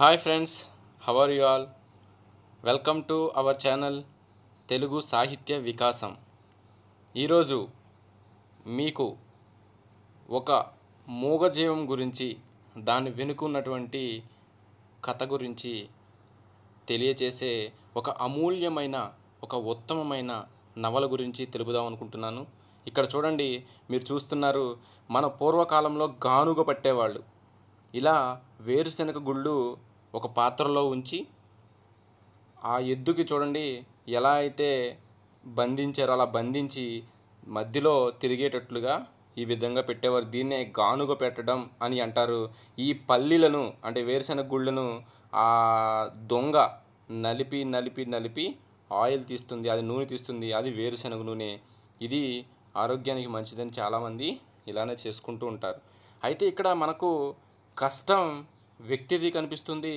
hi friends how are you all welcome to our channel Telugu Sahitya Vikasam ఈరోజు మీకు ఒక మూగజీవం గురించి దాని వెనుకున్నటువంటి కథ గురించి తెలియచేసే ఒక అమూల్యమైన ఒక ఉత్తమమైన నవల గురించి తెలుపుదాం అనుకుంటున్నాను ఇక్కడ చూడండి మీరు చూస్తున్నారు మన పూర్వకాలంలో గానుగ పట్టేవాళ్ళు ఇలా వేరుశనగ గుళ్ళు ఒక పాత్రలో ఉంచి ఆ ఎద్దుకి చూడండి ఎలా అయితే బంధించారో అలా బంధించి మధ్యలో తిరిగేటట్లుగా ఈ విధంగా పెట్టేవారు దీన్నే గానుగ పెట్టడం అని అంటారు ఈ పల్లీలను అంటే వేరుశనగ గుళ్ళను ఆ దొంగ నలిపి నలిపి నలిపి ఆయిల్ తీస్తుంది అది నూనె తీస్తుంది అది వేరుశనగ నూనె ఇది ఆరోగ్యానికి మంచిదని చాలామంది ఇలానే చేసుకుంటూ ఉంటారు అయితే ఇక్కడ మనకు కష్టం వ్యక్తిది కనిపిస్తుంది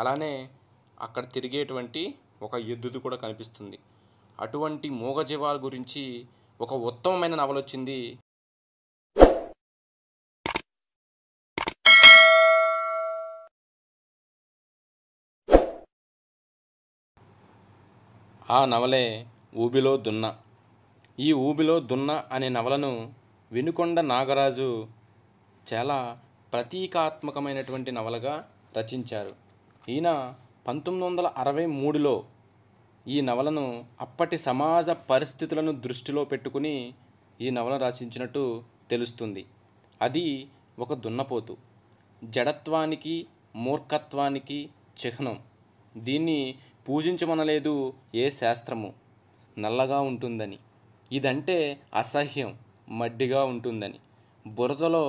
అలానే అక్కడ తిరిగేటువంటి ఒక ఎద్దుది కూడా కనిపిస్తుంది అటువంటి మూగజీవాల గురించి ఒక ఉత్తమమైన నవల వచ్చింది ఆ నవలే ఊబిలో దున్న ఈ ఊబిలో దున్న అనే నవలను వినుకొండ నాగరాజు చాలా ప్రతీకాత్మకమైనటువంటి నవలగా రచించారు ఈయన పంతొమ్మిది వందల అరవై మూడులో ఈ నవలను అప్పటి సమాజ పరిస్థితులను దృష్టిలో పెట్టుకుని ఈ నవలను రచించినట్టు తెలుస్తుంది అది ఒక దున్నపోతు జడత్వానికి మూర్ఖత్వానికి చిహ్నం దీన్ని పూజించమనలేదు ఏ శాస్త్రము నల్లగా ఉంటుందని ఇదంటే అసహ్యం మడ్డిగా ఉంటుందని బురదలో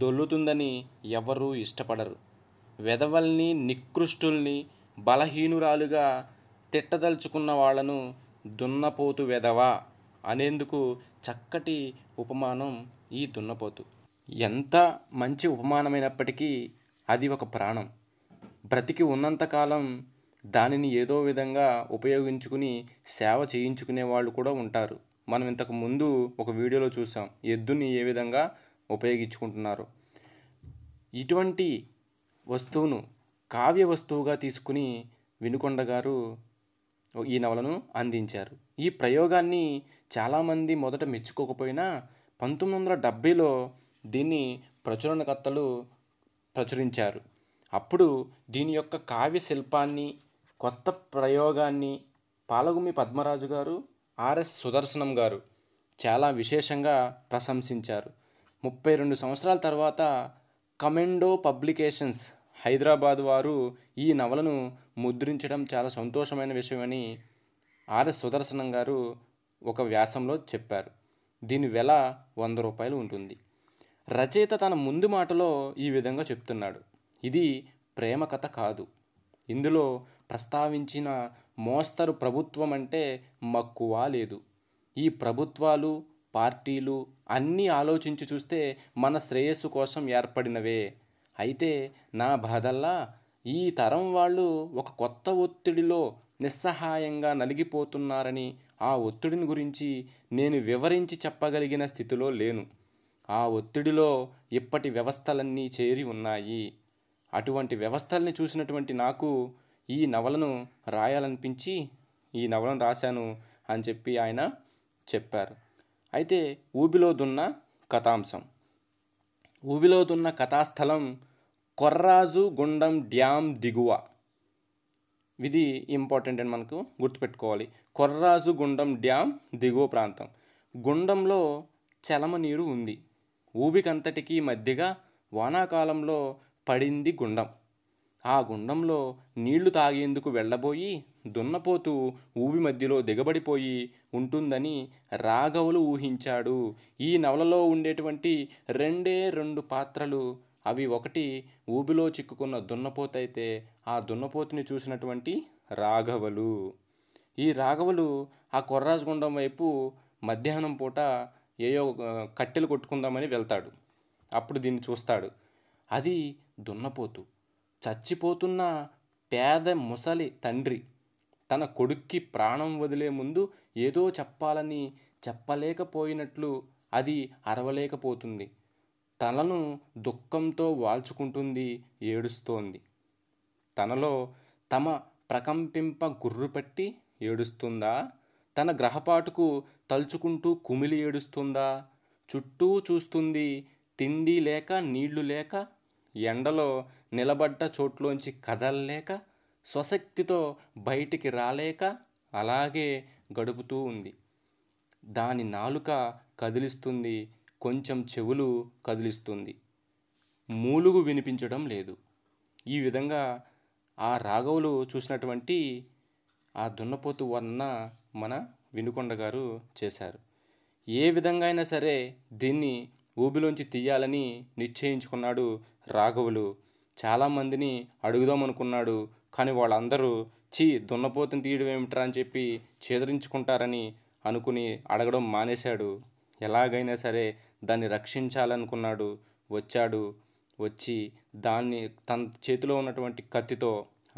దొల్లుతుందని ఎవరూ ఇష్టపడరు వెధవల్ని నికృష్టుల్ని బలహీనురాలుగా తిట్టదలుచుకున్న వాళ్ళను దున్నపోతు వెధవా అనేందుకు చక్కటి ఉపమానం ఈ దున్నపోతు ఎంత మంచి ఉపమానమైనప్పటికీ అది ఒక ప్రాణం బ్రతికి ఉన్నంతకాలం దానిని ఏదో విధంగా ఉపయోగించుకుని సేవ చేయించుకునే వాళ్ళు కూడా ఉంటారు మనం ఇంతకు ముందు ఒక వీడియోలో చూసాం ఎద్దుని ఏ విధంగా ఉపయోగించుకుంటున్నారు ఇటువంటి వస్తువును కావ్య వస్తువుగా తీసుకుని వినుకొండ గారు ఈ నవలను అందించారు ఈ ప్రయోగాన్ని చాలామంది మొదట మెచ్చుకోకపోయినా పంతొమ్మిది వందల డెబ్భైలో దీన్ని ప్రచురణకర్తలు ప్రచురించారు అప్పుడు దీని యొక్క కావ్య శిల్పాన్ని కొత్త ప్రయోగాన్ని పాలగుమి పద్మరాజు గారు ఆర్ఎస్ సుదర్శనం గారు చాలా విశేషంగా ప్రశంసించారు ముప్పై రెండు సంవత్సరాల తర్వాత కమెండో పబ్లికేషన్స్ హైదరాబాద్ వారు ఈ నవలను ముద్రించడం చాలా సంతోషమైన విషయమని ఆర్ఎస్ సుదర్శనం గారు ఒక వ్యాసంలో చెప్పారు దీని వెల వంద రూపాయలు ఉంటుంది రచయిత తన ముందు మాటలో ఈ విధంగా చెప్తున్నాడు ఇది ప్రేమ కథ కాదు ఇందులో ప్రస్తావించిన మోస్తరు ప్రభుత్వం అంటే మక్కువ లేదు ఈ ప్రభుత్వాలు పార్టీలు అన్నీ ఆలోచించి చూస్తే మన శ్రేయస్సు కోసం ఏర్పడినవే అయితే నా బాధల్లా ఈ తరం వాళ్ళు ఒక కొత్త ఒత్తిడిలో నిస్సహాయంగా నలిగిపోతున్నారని ఆ ఒత్తిడిని గురించి నేను వివరించి చెప్పగలిగిన స్థితిలో లేను ఆ ఒత్తిడిలో ఇప్పటి వ్యవస్థలన్నీ చేరి ఉన్నాయి అటువంటి వ్యవస్థల్ని చూసినటువంటి నాకు ఈ నవలను రాయాలనిపించి ఈ నవలను రాశాను అని చెప్పి ఆయన చెప్పారు అయితే ఊబిలో దున్న కథాంశం ఊబిలో దున్న కథాస్థలం కొర్రాజు గుండం డ్యామ్ దిగువ ఇది ఇంపార్టెంట్ అని మనకు గుర్తుపెట్టుకోవాలి కొర్రాజు గుండం డ్యామ్ దిగువ ప్రాంతం గుండంలో చలమ నీరు ఉంది ఊబికంతటికీ మధ్యగా వానాకాలంలో పడింది గుండం ఆ గుండంలో నీళ్లు తాగేందుకు వెళ్ళబోయి దున్నపోతు ఊవి మధ్యలో దిగబడిపోయి ఉంటుందని రాఘవులు ఊహించాడు ఈ నవలలో ఉండేటువంటి రెండే రెండు పాత్రలు అవి ఒకటి ఊబిలో చిక్కుకున్న దున్నపోత అయితే ఆ దున్నపోతుని చూసినటువంటి రాఘవులు ఈ రాఘవలు ఆ కొర్రాజగుండం వైపు మధ్యాహ్నం పూట ఏయో కట్టెలు కొట్టుకుందామని వెళ్తాడు అప్పుడు దీన్ని చూస్తాడు అది దున్నపోతు చచ్చిపోతున్న పేద ముసలి తండ్రి తన కొడుక్కి ప్రాణం వదిలే ముందు ఏదో చెప్పాలని చెప్పలేకపోయినట్లు అది అరవలేకపోతుంది తలను దుఃఖంతో వాల్చుకుంటుంది ఏడుస్తోంది తనలో తమ ప్రకంపింప గుర్రుపట్టి ఏడుస్తుందా తన గ్రహపాటుకు తలుచుకుంటూ కుమిలి ఏడుస్తుందా చుట్టూ చూస్తుంది తిండి లేక నీళ్లు లేక ఎండలో నిలబడ్డ చోట్లోంచి కదల్లేక స్వశక్తితో బయటికి రాలేక అలాగే గడుపుతూ ఉంది దాని నాలుక కదిలిస్తుంది కొంచెం చెవులు కదిలిస్తుంది మూలుగు వినిపించడం లేదు ఈ విధంగా ఆ రాఘవులు చూసినటువంటి ఆ దున్నపోతు వర్ణన మన వినుకొండ గారు చేశారు ఏ విధంగా అయినా సరే దీన్ని ఊబిలోంచి తీయాలని నిశ్చయించుకున్నాడు రాఘవులు చాలామందిని అడుగుదామనుకున్నాడు కానీ వాళ్ళందరూ ఛీ దున్నపోతుని తీయడం ఏమిట్రా అని చెప్పి ఛేదరించుకుంటారని అనుకుని అడగడం మానేశాడు ఎలాగైనా సరే దాన్ని రక్షించాలనుకున్నాడు వచ్చాడు వచ్చి దాన్ని తన చేతిలో ఉన్నటువంటి కత్తితో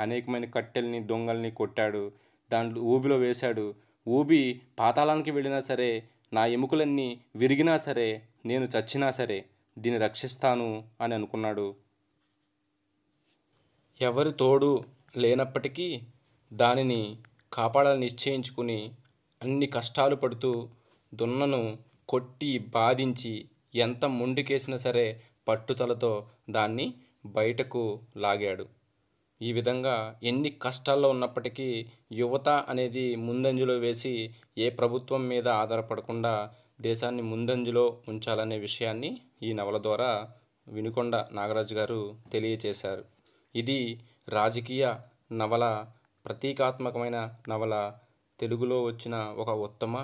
అనేకమైన కట్టెల్ని దొంగల్ని కొట్టాడు దాంట్లో ఊబిలో వేశాడు ఊబి పాతాళానికి వెళ్ళినా సరే నా ఎముకలన్నీ విరిగినా సరే నేను చచ్చినా సరే దీన్ని రక్షిస్తాను అని అనుకున్నాడు ఎవరి తోడు లేనప్పటికీ దానిని కాపాడాలని నిశ్చయించుకుని అన్ని కష్టాలు పడుతూ దున్నను కొట్టి బాధించి ఎంత మొండికేసినా సరే పట్టుదలతో దాన్ని బయటకు లాగాడు ఈ విధంగా ఎన్ని కష్టాల్లో ఉన్నప్పటికీ యువత అనేది ముందంజలో వేసి ఏ ప్రభుత్వం మీద ఆధారపడకుండా దేశాన్ని ముందంజలో ఉంచాలనే విషయాన్ని ఈ నవల ద్వారా వినుకొండ నాగరాజు గారు తెలియచేశారు ఇది రాజకీయ నవల ప్రతీకాత్మకమైన నవల తెలుగులో వచ్చిన ఒక ఉత్తమ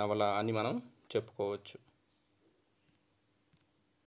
నవల అని మనం చెప్పుకోవచ్చు